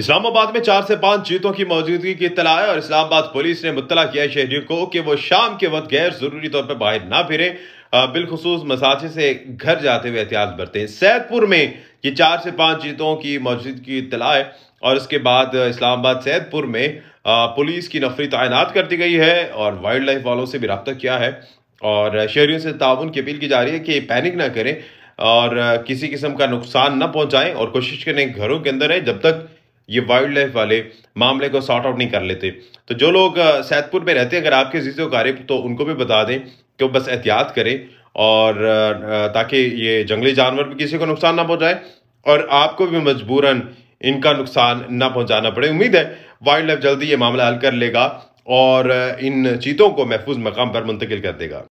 इस्लामाबाद में चार से पांच चीतों की मौजूदगी की इतला है और इस्लामाबाद पुलिस ने मुतला किया शहरियों को कि वो शाम के वक्त गैर जरूरी तौर पर बाहर ना फिरे बिलखसूस मसाजे से घर जाते हुए एहतियात बरतें सैदपुर में ये चार से पांच चीतों की मौजूदगी की इतला है और इसके बाद इस्लामाबाद सैदपुर में पुलिस की नफरी तैनात कर दी गई है और वाइल्ड लाइफ वालों से भी रबता किया है और शहरीों से ताउन की अपील की जा रही है कि पैनिक ना करें और किसी किस्म का नुकसान ना पहुंचाएं और कोशिश करें घरों के अंदर है जब तक ये वाइल्ड लाइफ वाले मामले को सॉर्ट आउट नहीं कर लेते तो जो लोग सैदपुर में रहते हैं अगर आपके जीजो गारिब तो उनको भी बता दें कि बस एहतियात करें और ताकि ये जंगली जानवर भी किसी को नुकसान ना पहुँचाए और आपको भी मजबूरन इनका नुकसान ना पहुंचाना पड़े उम्मीद है वाइल्ड लाइफ जल्दी ये मामला हल कर लेगा और इन चीतों को महफूज मकाम पर मुंतकिल कर देगा